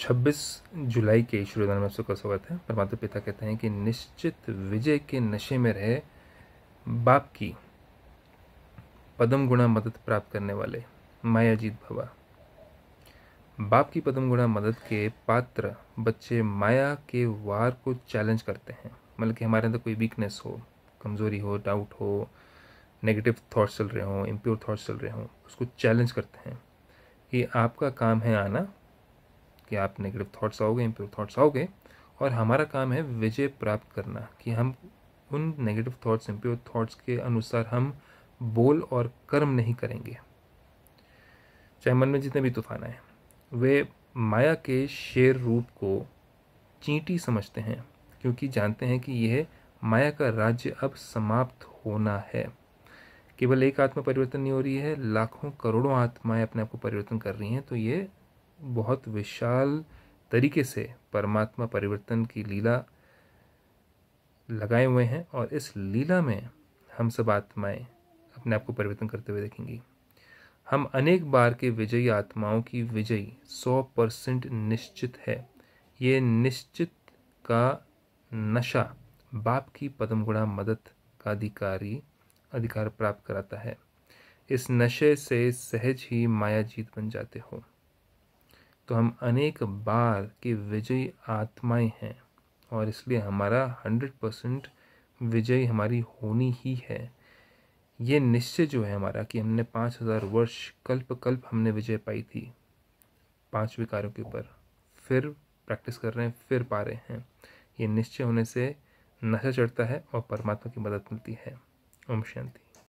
26 जुलाई के श्रोदान में का स्वागत है परमात्मा पिता कहते हैं कि निश्चित विजय के नशे में रहे बाप की पदम गुणा मदद प्राप्त करने वाले मायाजीत भवा बाप की पदम गुणा मदद के पात्र बच्चे माया के वार को चैलेंज करते हैं मतलब कि हमारे अंदर कोई वीकनेस हो कमज़ोरी हो डाउट हो नेगेटिव थाट्स चल रहे हों इम्प्योर थाट्स चल रहे हों उसको चैलेंज करते हैं कि आपका काम है आना कि आप नेगेटिव थाट्स आओगे इम्प्योर थाट्स आओगे और हमारा काम है विजय प्राप्त करना कि हम उन नेगेटिव थाट्स इम्प्योर थाट्स के अनुसार हम बोल और कर्म नहीं करेंगे चाहे मन में जितने भी तूफान आए वे माया के शेर रूप को चींटी समझते हैं क्योंकि जानते हैं कि यह माया का राज्य अब समाप्त होना है केवल एक आत्मा परिवर्तन नहीं हो रही है लाखों करोड़ों आत्माएं अपने आप को परिवर्तन कर रही हैं तो ये बहुत विशाल तरीके से परमात्मा परिवर्तन की लीला लगाए हुए हैं और इस लीला में हम सब आत्माएं अपने आप को परिवर्तन करते हुए देखेंगी हम अनेक बार के विजयी आत्माओं की विजयी सौ परसेंट निश्चित है ये निश्चित का नशा बाप की पदमगुणा मदद का अधिकारी अधिकार प्राप्त कराता है इस नशे से सहज ही माया जीत बन जाते हो तो हम अनेक बार के विजयी आत्माएं हैं और इसलिए हमारा हंड्रेड परसेंट विजय हमारी होनी ही है ये निश्चय जो है हमारा कि हमने पाँच हज़ार वर्ष कल्प कल्प हमने विजय पाई थी पांच विकारों के ऊपर फिर प्रैक्टिस कर रहे हैं फिर पा रहे हैं ये निश्चय होने से नशा चढ़ता है और परमात्मा की मदद मिलती है ओम शांति